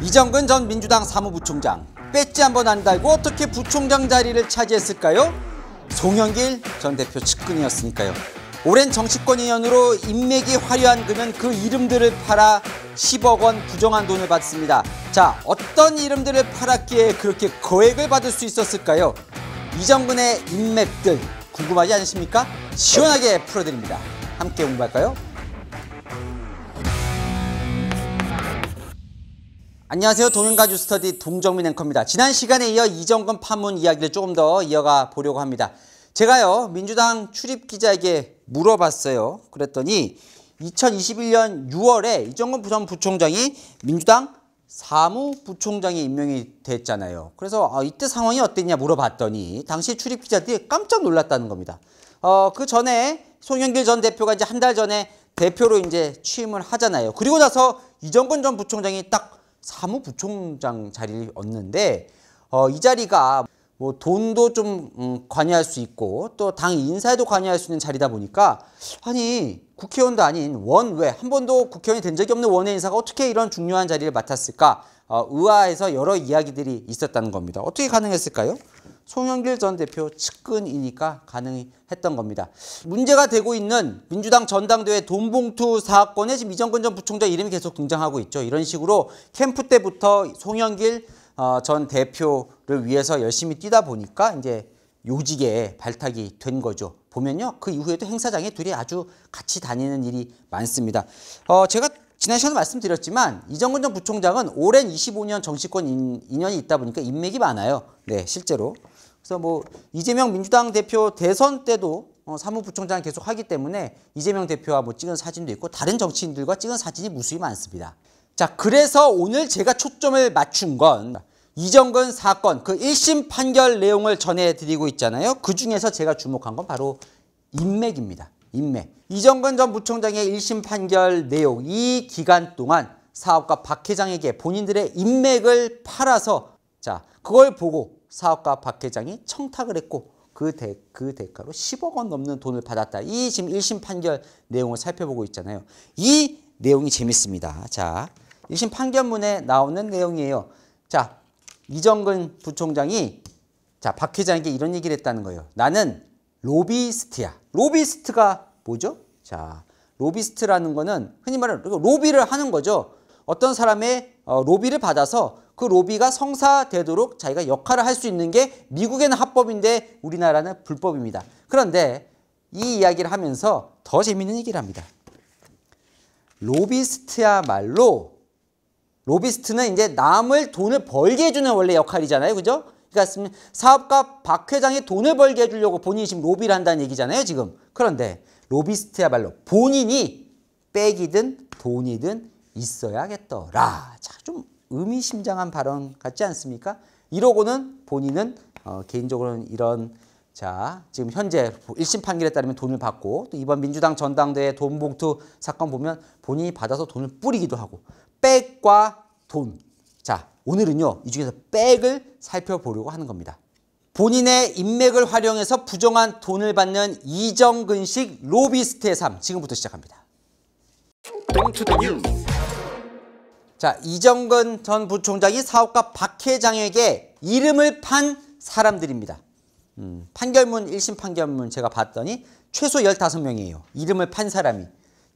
이정근 전 민주당 사무부총장 뺏지 한 번 안 달고 어떻게 부총장 자리를 차지했을까요? 송영길 전 대표 측근이었으니까요. 오랜 정치권 인연으로 인맥이 화려한 그는 그 이름들을 팔아 10억 원 부정한 돈을 받습니다. 자, 어떤 이름들을 팔았기에 그렇게 거액을 받을 수 있었을까요? 이정근의 인맥들 궁금하지 않으십니까? 시원하게 풀어드립니다. 함께 공부할까요? 안녕하세요. 동행가주 스터디 동정민 앵커입니다. 지난 시간에 이어 이정근 판문 이야기를 조금 더 이어가 보려고 합니다. 제가요 민주당 출입 기자에게 물어봤어요. 그랬더니 2021년 6월에 이정근 부전 부총장이 민주당 사무부총장이 임명이 됐잖아요. 그래서 아, 이때 상황이 어땠냐 물어봤더니 당시 출입 기자들이 깜짝 놀랐다는 겁니다. 어, 그 전에 송영길 전 대표가 이제 한 달 전에 대표로 이제 취임을 하잖아요. 그리고 나서 이정근 전 부총장이 딱 사무부총장 자리를 얻는데 어, 이 자리가 뭐 돈도 좀 음, 관여할 수 있고 또 당 인사에도 관여할 수 있는 자리다 보니까 아니 국회의원도 아닌 원왜 한 번도 국회의원이 된 적이 없는 원외 인사가 어떻게 이런 중요한 자리를 맡았을까 어, 의아해서 여러 이야기들이 있었다는 겁니다. 어떻게 가능했을까요? 송영길 전 대표 측근이니까 가능했던 겁니다. 문제가 되고 있는 민주당 전당대회 돈봉투 사건에 지금 이정근 전 부총장 이름이 계속 등장하고 있죠. 이런 식으로 캠프 때부터 송영길 어, 전 대표를 위해서 열심히 뛰다 보니까 이제 요직에 발탁이 된 거죠. 보면요. 그 이후에도 행사장에 둘이 아주 같이 다니는 일이 많습니다. 어, 제가 지난 시간에 말씀드렸지만 이정근 전 부총장은 오랜 25년 정치권 인, 인연이 있다 보니까 인맥이 많아요. 네, 실제로. 그래서 뭐 이재명 민주당 대표 대선 때도 어, 사무부총장 계속 하기 때문에 이재명 대표와 뭐 찍은 사진도 있고 다른 정치인들과 찍은 사진이 무수히 많습니다. 자, 그래서 오늘 제가 초점을 맞춘 건 이정근 사건 그 1심 판결 내용을 전해드리고 있잖아요. 그 중에서 제가 주목한 건 바로 인맥입니다. 인맥. 이정근 전 부총장의 1심 판결 내용 이 기간 동안 사업가 박 회장에게 본인들의 인맥을 팔아서 자, 그걸 보고 사업가 박 회장이 청탁을 했고 그, 대, 그 대가로 10억 원 넘는 돈을 받았다. 이 지금 1심 판결 내용을 살펴보고 있잖아요. 이 내용이 재밌습니다. 자, 1심 판결문에 나오는 내용이에요. 자, 이정근 부총장이 자, 박 회장에게 이런 얘기를 했다는 거예요. 나는 로비스트야. 로비스트가 뭐죠? 자, 로비스트라는 거는 흔히 말하는 로비를 하는 거죠. 어떤 사람의 어, 로비를 받아서 그 로비가 성사되도록 자기가 역할을 할 수 있는 게 미국에는 합법인데 우리나라는 불법입니다. 그런데 이 이야기를 하면서 더 재밌는 얘기를 합니다. 로비스트야말로 로비스트는 이제 남을 돈을 벌게 해주는 원래 역할이잖아요. 그죠? 그러니까 사업가 박 회장이 돈을 벌게 해주려고 본인이 지금 로비를 한다는 얘기잖아요. 지금. 그런데 로비스트야말로 본인이 빼기든 돈이든 있어야겠더라. 자, 좀 의미심장한 발언 같지 않습니까? 이러고는 본인은 어, 개인적으로는 이런 자 지금 현재 1심 판결에 따르면 돈을 받고 또 이번 민주당 전당대회 돈 봉투 사건 보면 본인이 받아서 돈을 뿌리기도 하고 백과 돈. 자 오늘은요 이 중에서 백을 살펴보려고 하는 겁니다. 본인의 인맥을 활용해서 부정한 돈을 받는 이정근식 로비스트의 삶 지금부터 시작합니다. 자, 이정근 전 부총장이 사업가 박 회장에게 이름을 판 사람들입니다. 음, 판결문 1심 판결문 제가 봤더니 최소 15명이에요. 이름을 판 사람이.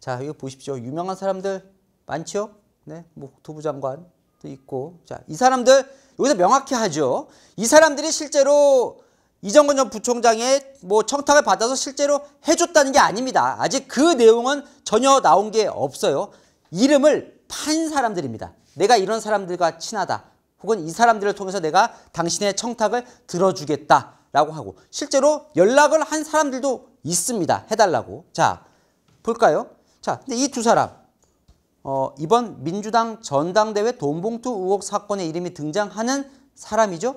자, 이거 보십시오. 유명한 사람들 많죠? 네, 뭐 도부 장관도 있고. 자, 이 사람들 여기서 명확히 하죠. 이 사람들이 실제로 이정근 전 부총장의 뭐 청탁을 받아서 실제로 해줬다는 게 아닙니다. 아직 그 내용은 전혀 나온 게 없어요. 이름을 파 사람들입니다. 내가 이런 사람들과 친하다. 혹은 이 사람들을 통해서 내가 당신의 청탁을 들어주겠다라고 하고 실제로 연락을 한 사람들도 있습니다. 해달라고. 자, 볼까요? 자, 근데 이 두 사람 어, 이번 민주당 전당대회 돈봉투 의혹 사건의 이름이 등장하는 사람이죠.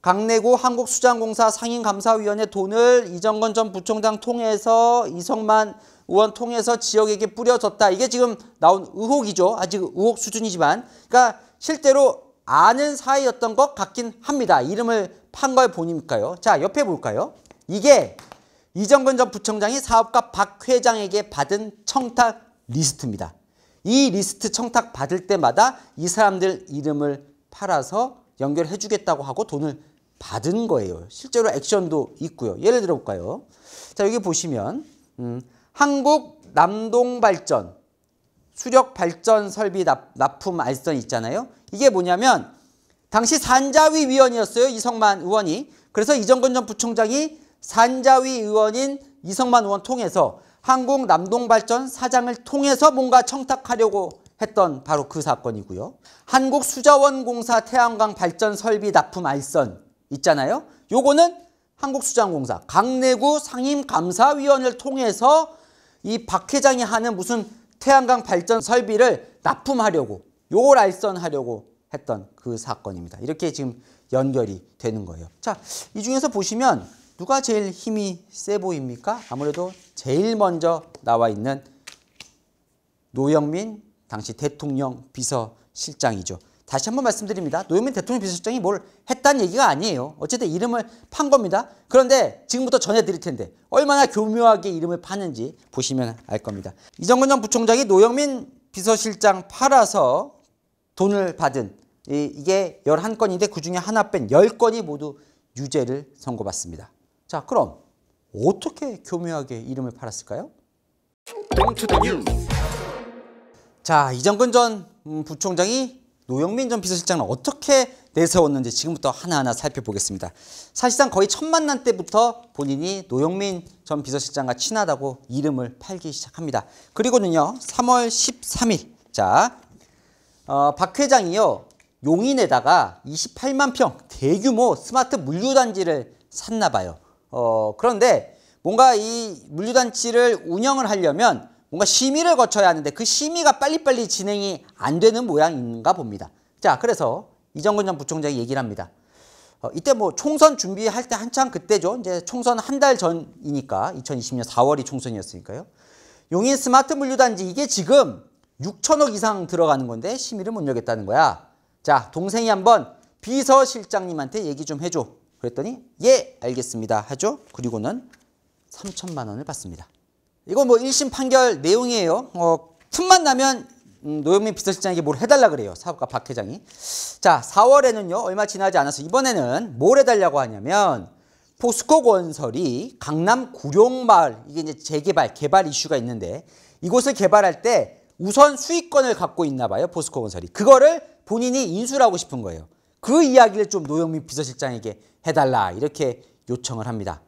강내구 한국수장공사 상임감사위원회 돈을 이정건 전 부총장 통해서 이성만 의원 통해서 지역에게 뿌려졌다. 이게 지금 나온 의혹이죠. 아직 의혹 수준이지만. 그러니까 실제로 아는 사이였던 것 같긴 합니다. 이름을 판 걸 보니까요. 자, 옆에 볼까요? 이게 이정근 전 부총장이 사업가 박 회장에게 받은 청탁 리스트입니다. 이 리스트 청탁 받을 때마다 이 사람들 이름을 팔아서 연결해 주겠다고 하고 돈을 받은 거예요. 실제로 액션도 있고요. 예를 들어 볼까요? 자, 여기 보시면 음, 한국 남동발전 수력발전 설비 납품 알선 있잖아요. 이게 뭐냐면 당시 산자위 위원이었어요. 이성만 의원이. 그래서 이정근 전 부총장이 산자위 의원인 이성만 의원 통해서 한국 남동발전 사장을 통해서 뭔가 청탁하려고 했던 바로 그 사건이고요. 한국 수자원공사 태양광 발전 설비 납품 알선 있잖아요. 요거는 한국 수자원공사 강내구 상임감사위원을 통해서 이박 회장이 하는 무슨 태양광 발전 설비를 납품하려고 요랄선하려고 했던 그 사건입니다. 이렇게 지금 연결이 되는 거예요. 자, 이 중에서 보시면 누가 제일 힘이 세 보입니까? 아무래도 제일 먼저 나와 있는 노영민 당시 대통령 비서실장이죠. 다시 한번 말씀드립니다. 노영민 대통령 비서실장이 뭘 했다는 얘기가 아니에요. 어쨌든 이름을 판 겁니다. 그런데 지금부터 전해드릴 텐데 얼마나 교묘하게 이름을 파는지 보시면 알 겁니다. 이정근 전 부총장이 노영민 비서실장 팔아서 돈을 받은 이게 11건인데 그중에 하나 뺀 10건이 모두 유죄를 선고받습니다. 자 그럼 어떻게 교묘하게 이름을 팔았을까요? 자 이정근 전 음, 부총장이 노영민 전 비서실장을 어떻게 내세웠는지 지금부터 하나하나 살펴보겠습니다. 사실상 거의 첫 만난 때부터 본인이 노영민 전 비서실장과 친하다고 이름을 팔기 시작합니다. 그리고는요. 3월 13일 자, 어, 박 회장이요. 용인에다가 28만 평 대규모 스마트 물류단지를 샀나 봐요. 어, 그런데 뭔가 이 물류단지를 운영을 하려면 뭔가 심의를 거쳐야 하는데 그 심의가 빨리빨리 진행이 안 되는 모양인가 봅니다. 자, 그래서 이정근 전 부총장이 얘기를 합니다. 어, 이때 뭐 총선 준비할 때 한창 그때죠. 이제 총선 한 달 전이니까 2020년 4월이 총선이었으니까요. 용인 스마트 물류단지 이게 지금 6천억 이상 들어가는 건데 심의를 못 열겠다는 거야. 자, 동생이 한번 비서실장님한테 얘기 좀 해줘. 그랬더니 예 알겠습니다 하죠. 그리고는 3천만 원을 받습니다. 이건 뭐 1심 판결 내용이에요. 어, 틈만 나면 음, 노영민 비서실장에게 뭘 해달라 그래요. 사업가 박 회장이. 자, 4월에는요. 얼마 지나지 않아서 이번에는 뭘 해달라고 하냐면 포스코 건설이 강남 구룡마을 이게 이제 재개발 개발 이슈가 있는데 이곳을 개발할 때 우선 수익권을 갖고 있나 봐요. 포스코 건설이. 그거를 본인이 인수를 하고 싶은 거예요. 그 이야기를 좀 노영민 비서실장에게 해달라 이렇게 요청을 합니다.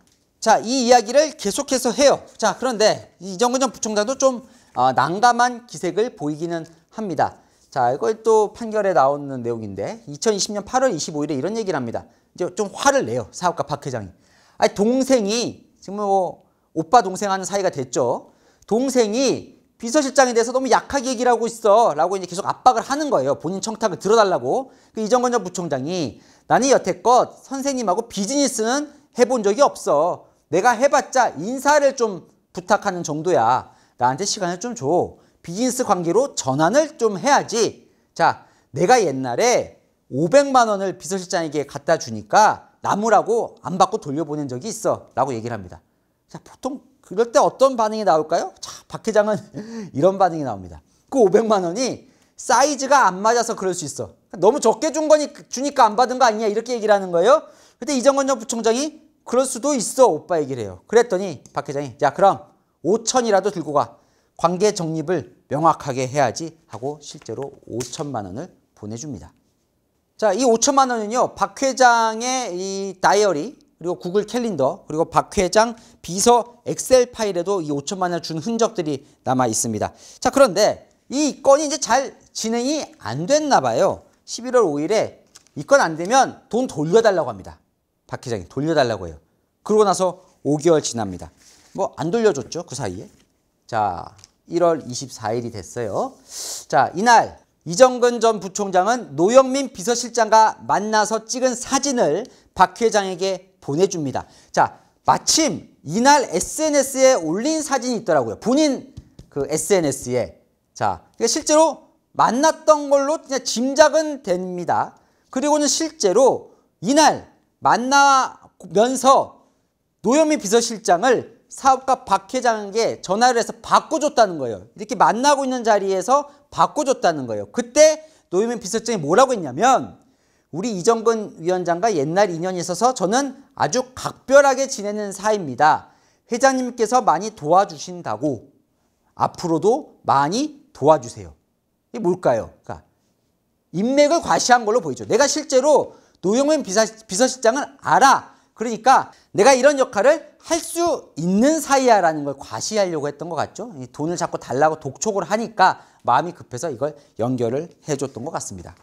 자, 이 이야기를 계속해서 해요. 자, 그런데 이정근 전 부총장도 좀 어, 난감한 기색을 보이기는 합니다. 자, 이걸 또 판결에 나오는 내용인데 2020년 8월 25일에 이런 얘기를 합니다. 이제 좀 화를 내요. 사업가 박 회장이. 아니, 동생이 지금 뭐 오빠 동생 하는 사이가 됐죠. 동생이 비서실장에 대해서 너무 약하게 얘기를 하고 있어 라고 이제 계속 압박을 하는 거예요. 본인 청탁을 들어달라고. 그 이정건 전 부총장이 나는 여태껏 선생님하고 비즈니스는 해본 적이 없어. 내가 해봤자 인사를 좀 부탁하는 정도야. 나한테 시간을 좀 줘. 비즈니스 관계로 전환을 좀 해야지. 자, 내가 옛날에 500만 원을 비서실장에게 갖다 주니까 나무라고 안 받고 돌려보낸 적이 있어. 라고 얘기를 합니다. 자, 보통 그럴 때 어떤 반응이 나올까요? 자, 박 회장은 이런 반응이 나옵니다. 그 500만 원이 사이즈가 안 맞아서 그럴 수 있어. 너무 적게 준 거니, 주니까 안 받은 거 아니냐 이렇게 얘기를 하는 거예요. 그때 이정건 전 부총장이 그럴 수도 있어 오빠 얘기를 해요. 그랬더니 박 회장이 야 그럼 5천이라도 들고 가. 관계 정립을 명확하게 해야지 하고 실제로 5천만 원을 보내줍니다. 자, 이 5천만 원은요. 박 회장의 이 다이어리 그리고 구글 캘린더 그리고 박 회장 비서 엑셀 파일에도 이 5천만 원을 준 흔적들이 남아 있습니다. 자, 그런데 이 건이 이제 잘 진행이 안 됐나 봐요. 11월 5일에 이 건 안 되면 돈 돌려달라고 합니다. 박회장이 돌려달라고 해요. 그러고 나서 5개월 지납니다. 뭐 안 돌려줬죠 그 사이에. 자 1월 24일이 됐어요. 자 이날 이정근 전 부총장은 노영민 비서실장과 만나서 찍은 사진을 박 회장에게 보내줍니다. 자 마침 이날 SNS에 올린 사진이 있더라고요. 본인 그 SNS에. 자, 그러니까 실제로 만났던 걸로 그냥 짐작은 됩니다. 그리고는 실제로 이날 만나면서 노현민 비서실장을 사업가 박 회장에게 전화를 해서 바꿔줬다는 거예요. 이렇게 만나고 있는 자리에서 바꿔줬다는 거예요. 그때 노현민 비서실장이 뭐라고 했냐면 우리 이정근 위원장과 옛날 인연이 있어서 저는 아주 각별하게 지내는 사이입니다. 회장님께서 많이 도와주신다고 앞으로도 많이 도와주세요. 이게 뭘까요? 그러니까 인맥을 과시한 걸로 보이죠. 내가 실제로 노영현 비서, 비서실장은 알아. 그러니까 내가 이런 역할을 할 수 있는 사이야 라는 걸 과시하려고 했던 것 같죠. 돈을 자꾸 달라고 독촉을 하니까 마음이 급해서 이걸 연결을 해줬던 것 같습니다.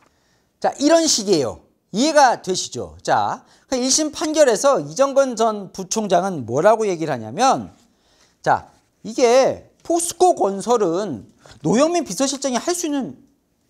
자 이런 식이에요. 이해가 되시죠? 자, 1심 그 판결에서 이정근 전 부총장은 뭐라고 얘기를 하냐면 자, 이게 포스코 건설은 노영민 비서실장이 할 수 있는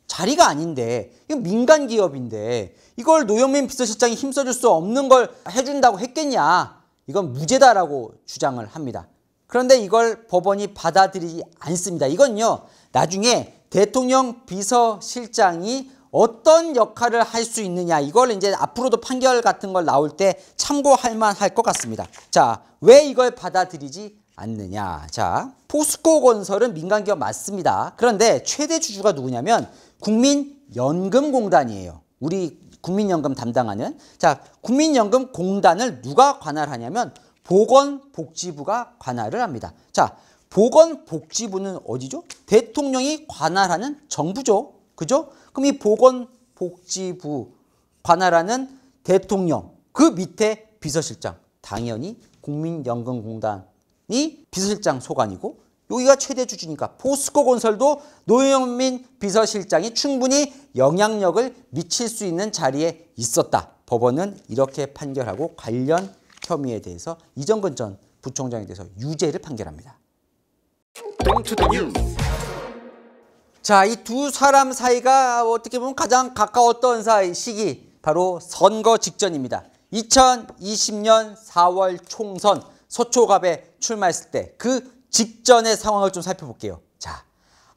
자리가 아닌데 이건 민간 기업인데 이걸 노영민 비서실장이 힘써줄 수 없는 걸 해준다고 했겠냐 이건 무죄다라고 주장을 합니다. 그런데 이걸 법원이 받아들이지 않습니다. 이건요 나중에 대통령 비서실장이 어떤 역할을 할 수 있느냐 이걸 이제 앞으로도 판결 같은 걸 나올 때 참고할 만할 것 같습니다. 자, 왜 이걸 받아들이지 않느냐. 자, 포스코 건설은 민간기업 맞습니다. 그런데 최대 주주가 누구냐면 국민연금공단이에요. 우리 국민연금 담당하는. 자, 국민연금공단을 누가 관할하냐면 보건복지부가 관할을 합니다. 자, 보건복지부는 어디죠? 대통령이 관할하는 정부죠. 그죠? 그럼 이 보건복지부 관할하는 대통령 그 밑에 비서실장 당연히 국민연금공단이 비서실장 소관이고 여기가 최대 주주니까 포스코 건설도 노영민 비서실장이 충분히 영향력을 미칠 수 있는 자리에 있었다. 법원은 이렇게 판결하고 관련 혐의에 대해서 이정근 전 부총장에 대해서 유죄를 판결합니다. 자, 이 두 사람 사이가 어떻게 보면 가장 가까웠던 사이 시기 바로 선거 직전입니다. 2020년 4월 총선 서초갑에 출마했을 때그 직전의 상황을 좀 살펴볼게요. 자,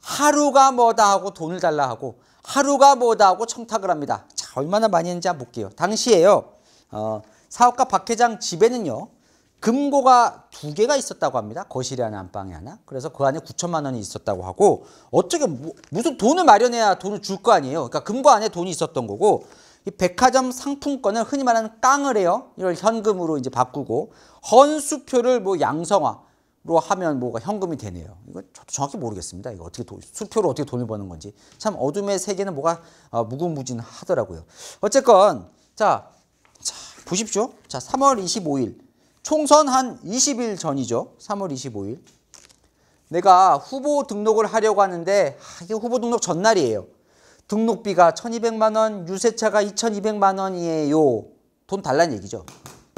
하루가 뭐다 하고 돈을 달라 하고 하루가 뭐다 하고 청탁을 합니다. 자, 얼마나 많이 했는지 한번 볼게요. 당시에요. 어, 사업가 박 회장 집에는요. 금고가 두 개가 있었다고 합니다. 거실에 하나, 안방에 하나. 그래서 그 안에 9천만 원이 있었다고 하고 어떻게 뭐, 무슨 돈을 마련해야 돈을 줄 거 아니에요. 그러니까 금고 안에 돈이 있었던 거고 이 백화점 상품권을 흔히 말하는 깡을 해요. 이걸 현금으로 이제 바꾸고 헌수표를 뭐 양성화 로 하면 뭐가 현금이 되네요. 이거 저도 정확히 모르겠습니다. 이거 어떻게 도, 수표로 어떻게 돈을 버는 건지 참 어둠의 세계는 뭐가 어, 무궁무진하더라고요. 어쨌건 자, 자 보십시오. 자 3월 25일 총선 한 20일 전이죠. 3월 25일 내가 후보 등록을 하려고 하는데 아, 이게 후보 등록 전날이에요. 등록비가 1,200만 원, 유세차가 2,200만 원이에요. 돈 달란 얘기죠.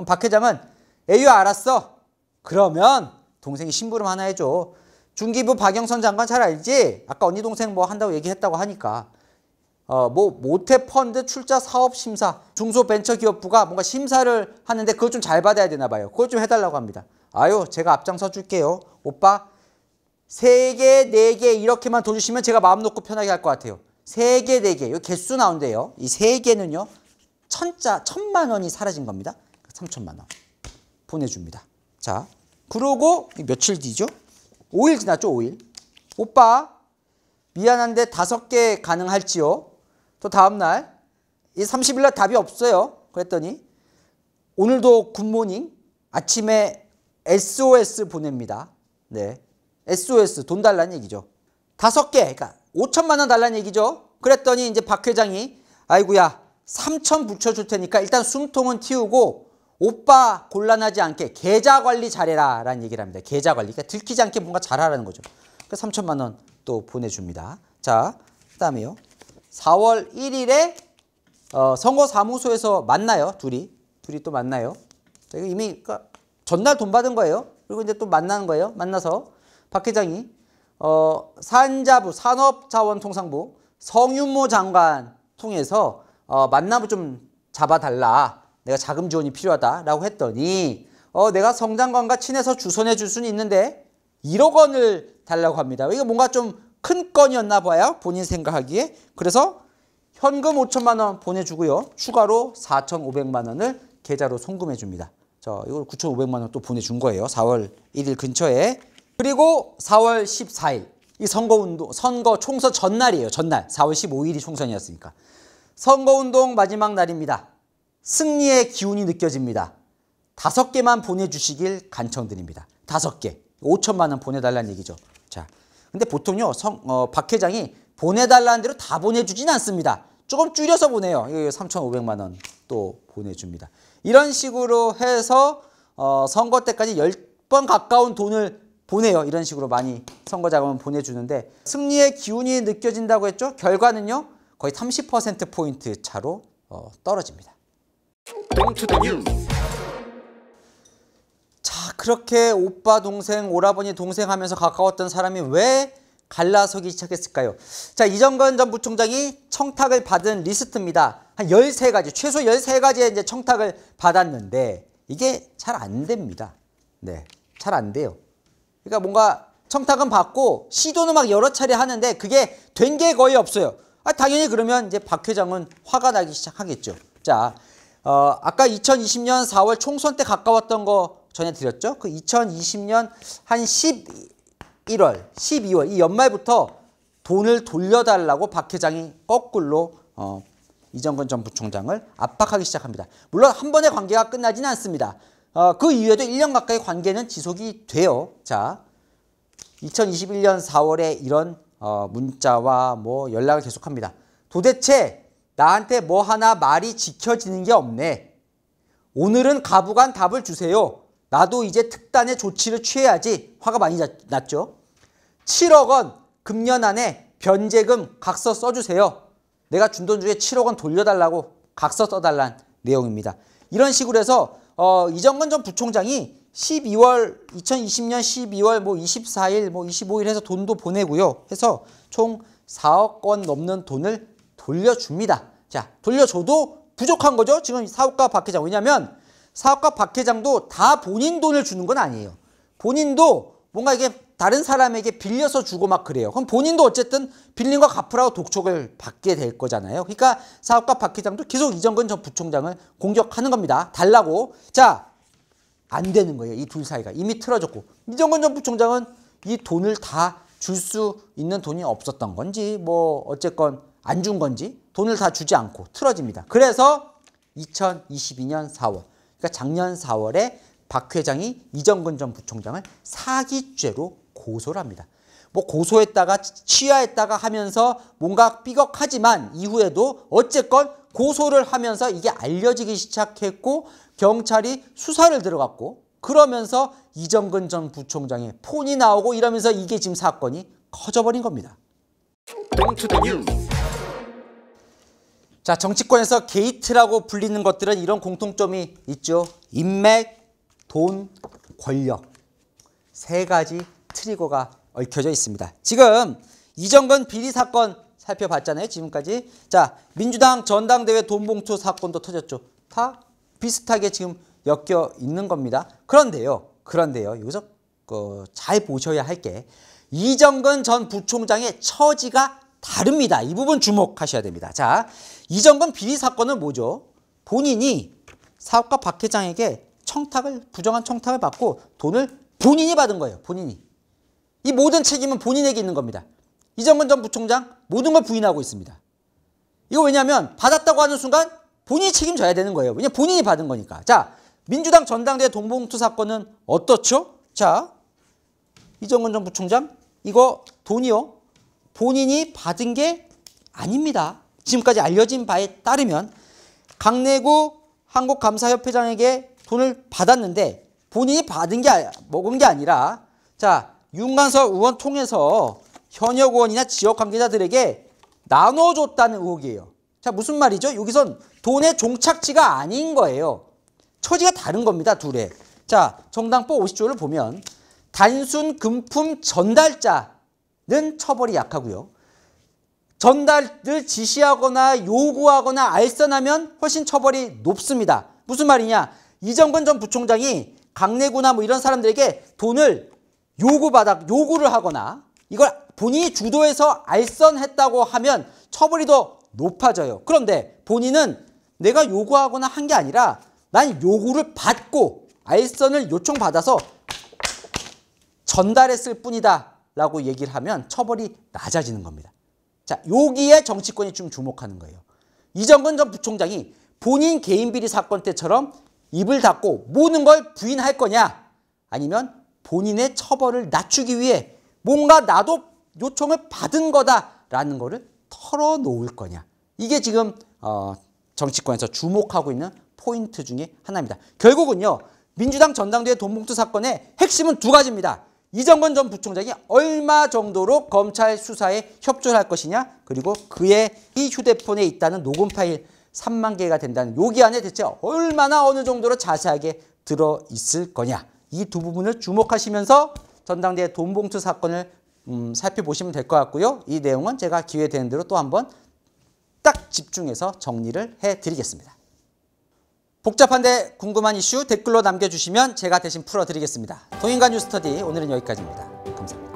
박 회장은 에휴 알았어. 그러면 동생이 심부름 하나 해줘. 중기부 박영선 장관 잘 알지? 아까 언니 동생 뭐 한다고 얘기했다고 하니까. 어, 뭐 모태펀드 출자 사업 심사 중소벤처기업부가 뭔가 심사를 하는데 그걸 좀 잘 받아야 되나 봐요. 그걸 좀 해달라고 합니다. 아유 제가 앞장서 줄게요. 오빠 세 개 네개 네 이렇게만 더 주시면 제가 마음 놓고 편하게 할 것 같아요. 세 개 네개 이거 개수 나온대요. 이 세개는요 천자 천만 원이 사라진 겁니다. 삼천만 원 보내줍니다. 자 그러고 며칠 뒤죠? 5일 지났죠 5일 오빠 미안한데 다섯 개 가능할지요? 또 다음날 이 30일날 답이 없어요 그랬더니 오늘도 굿모닝 아침에 SOS 보냅니다 네 SOS 돈 달라는 얘기죠 다섯 개 그러니까 5천만 원 달라는 얘기죠 그랬더니 이제 박 회장이 아이구야 3천 붙여줄 테니까 일단 숨통은 틔우고 오빠 곤란하지 않게 계좌 관리 잘해라 라는 얘기를 합니다. 계좌 관리. 그러니까 들키지 않게 뭔가 잘하라는 거죠. 그래서 그러니까 3천만 원 또 보내줍니다. 자, 그 다음에요. 4월 1일에 어, 선거사무소에서 만나요. 둘이. 둘이 또 만나요. 이 이미 그러니까 전날 돈 받은 거예요. 그리고 이제 또 만나는 거예요. 만나서 박 회장이 어, 산자부, 산업자원통상부 성윤모 장관 통해서 어, 만남을 좀 잡아달라. 내가 자금 지원이 필요하다라고 했더니 어 내가 성장관과 친해서 주선해 줄 수는 있는데 1억 원을 달라고 합니다. 이거 뭔가 좀 큰 건이었나 봐요. 본인 생각하기에. 그래서 현금 5천만 원 보내주고요. 추가로 4,500만 원을 계좌로 송금해 줍니다. 자, 이걸 9,500만 원 또 보내준 거예요. 4월 1일 근처에. 그리고 4월 14일 이 선거운동 선거 총선 전날이에요. 전날 4월 15일이 총선이었으니까 선거운동 마지막 날입니다. 승리의 기운이 느껴집니다. 다섯 개만 보내주시길 간청드립니다. 다섯 개. 5천만 원 보내달라는 얘기죠. 자, 근데 보통요, 성, 어, 박 회장이 보내달라는 대로 다 보내주진 않습니다. 조금 줄여서 보내요. 3,500만 원 또 보내줍니다. 이런 식으로 해서 어, 선거 때까지 10번 가까운 돈을 보내요. 이런 식으로 많이 선거 자금을 보내주는데 승리의 기운이 느껴진다고 했죠. 결과는요. 거의 30%포인트 차로 어, 떨어집니다. 자 그렇게 오빠 동생 오라버니 동생 하면서 가까웠던 사람이 왜 갈라서기 시작했을까요? 자 이정건 전 부총장이 청탁을 받은 리스트입니다. 한 열세 가지 최소 열세 가지의 이제 청탁을 받았는데 이게 잘 안 됩니다. 네. 잘 안 돼요. 그러니까 뭔가 청탁은 받고 시도는 막 여러 차례 하는데 그게 된 게 거의 없어요. 아, 당연히 그러면 이제 박 회장은 화가 나기 시작하겠죠. 자, 어, 아까 2020년 4월 총선 때 가까웠던 거 전해드렸죠. 그 2020년 한 11월, 12월 이 연말부터 돈을 돌려달라고 박 회장이 거꾸로 어, 이정근 전 부총장을 압박하기 시작합니다. 물론 한 번의 관계가 끝나지는 않습니다. 어, 그 이후에도 1년 가까이 관계는 지속이 돼요. 자, 2021년 4월에 이런 어, 문자와 뭐 연락을 계속합니다. 도대체 나한테 뭐 하나 말이 지켜지는 게 없네. 오늘은 가부간 답을 주세요. 나도 이제 특단의 조치를 취해야지 화가 많이 났죠. 7억 원 금년 안에 변제금 각서 써주세요. 내가 준돈 중에 7억 원 돌려달라고 각서 써달란 내용입니다. 이런 식으로 해서 어, 이정근 전 부총장이 12월 2020년 12월 뭐 24일 뭐 25일 해서 돈도 보내고요. 해서 총 4억 원 넘는 돈을 돌려줍니다. 자, 돌려줘도 부족한 거죠. 지금 사업가 박회장. 왜냐면 사업가 박회장도 다 본인 돈을 주는 건 아니에요. 본인도 뭔가 이게 다른 사람에게 빌려서 주고 막 그래요. 그럼 본인도 어쨌든 빌린 거 갚으라고 독촉을 받게 될 거잖아요. 그러니까 사업가 박회장도 계속 이정근 전 부총장을 공격하는 겁니다. 달라고. 자, 안 되는 거예요. 이 둘 사이가. 이미 틀어졌고. 이정근 전 부총장은 이 돈을 다 줄 수 있는 돈이 없었던 건지 뭐 어쨌건 안준 건지 돈을 다 주지 않고 틀어집니다. 그래서 2022년 4월, 그러니까 작년 4월에 박 회장이 이정근 전 부총장을 사기죄로 고소를 합니다. 뭐 고소했다가 취하했다가 하면서 뭔가 삐걱하지만 이후에도 어쨌건 고소를 하면서 이게 알려지기 시작했고 경찰이 수사를 들어갔고 그러면서 이정근 전 부총장의 폰이 나오고 이러면서 이게 지금 사건이 커져버린 겁니다. 자, 정치권에서 게이트라고 불리는 것들은 이런 공통점이 있죠. 인맥, 돈, 권력. 세 가지 트리거가 얽혀져 있습니다. 지금 이정근 비리 사건 살펴봤잖아요. 지금까지. 자, 민주당 전당대회 돈봉투 사건도 터졌죠. 다 비슷하게 지금 엮여 있는 겁니다. 그런데요. 그런데요. 여기서 그잘 보셔야 할 게 이정근 전 부총장의 처지가 다릅니다. 이 부분 주목하셔야 됩니다. 자, 이정근 비리 사건은 뭐죠? 본인이 사업가 박 회장에게 청탁을 부정한 청탁을 받고 돈을 본인이 받은 거예요. 본인이. 이 모든 책임은 본인에게 있는 겁니다. 이정근 전 부총장 모든 걸 부인하고 있습니다. 이거 왜냐하면 받았다고 하는 순간 본인이 책임져야 되는 거예요. 왜냐 면 본인이 받은 거니까. 자, 민주당 전당대 동봉투 사건은 어떻죠? 자, 이정근 전 부총장 이거 돈이요. 본인이 받은 게 아닙니다. 지금까지 알려진 바에 따르면 강내구 한국감사협회장에게 돈을 받았는데 본인이 받은 게 아, 먹은 게 아니라 자윤관서 의원 통해서 현역 의원이나 지역 관계자들에게 나눠줬다는 의혹이에요. 자 무슨 말이죠? 여기선 돈의 종착지가 아닌 거예요. 처지가 다른 겁니다. 둘에. 자 정당법 50조를 보면 단순 금품 전달자 는 처벌이 약하고요. 전달을 지시하거나 요구하거나 알선하면 훨씬 처벌이 높습니다. 무슨 말이냐? 이정근 전 부총장이 강내구나 뭐 이런 사람들에게 돈을 요구받아 요구를 하거나 이걸 본인이 주도해서 알선했다고 하면 처벌이 더 높아져요. 그런데 본인은 내가 요구하거나 한 게 아니라 난 요구를 받고 알선을 요청받아서 전달했을 뿐이다 라고 얘기를 하면 처벌이 낮아지는 겁니다. 자, 여기에 정치권이 좀 주목하는 거예요. 이정근 전 부총장이 본인 개인 비리 사건 때처럼 입을 닫고 모든 걸 부인할 거냐 아니면 본인의 처벌을 낮추기 위해 뭔가 나도 요청을 받은 거다라는 거를 털어놓을 거냐 이게 지금 어, 정치권에서 주목하고 있는 포인트 중에 하나입니다. 결국은요 민주당 전당대회 돈봉투 사건의 핵심은 두 가지입니다. 이정건 전 부총장이 얼마 정도로 검찰 수사에 협조를 할 것이냐 그리고 그의 이 휴대폰에 있다는 녹음 파일 3만 개가 된다는 요기 안에 대체 얼마나 어느 정도로 자세하게 들어있을 거냐 이 두 부분을 주목하시면서 전당대회 돈봉투 사건을 음, 살펴보시면 될 것 같고요 이 내용은 제가 기회 되는 대로 또 한 번 딱 집중해서 정리를 해드리겠습니다 복잡한데 궁금한 이슈 댓글로 남겨주시면 제가 대신 풀어드리겠습니다. 동인간 뉴스터디 오늘은 여기까지입니다. 감사합니다.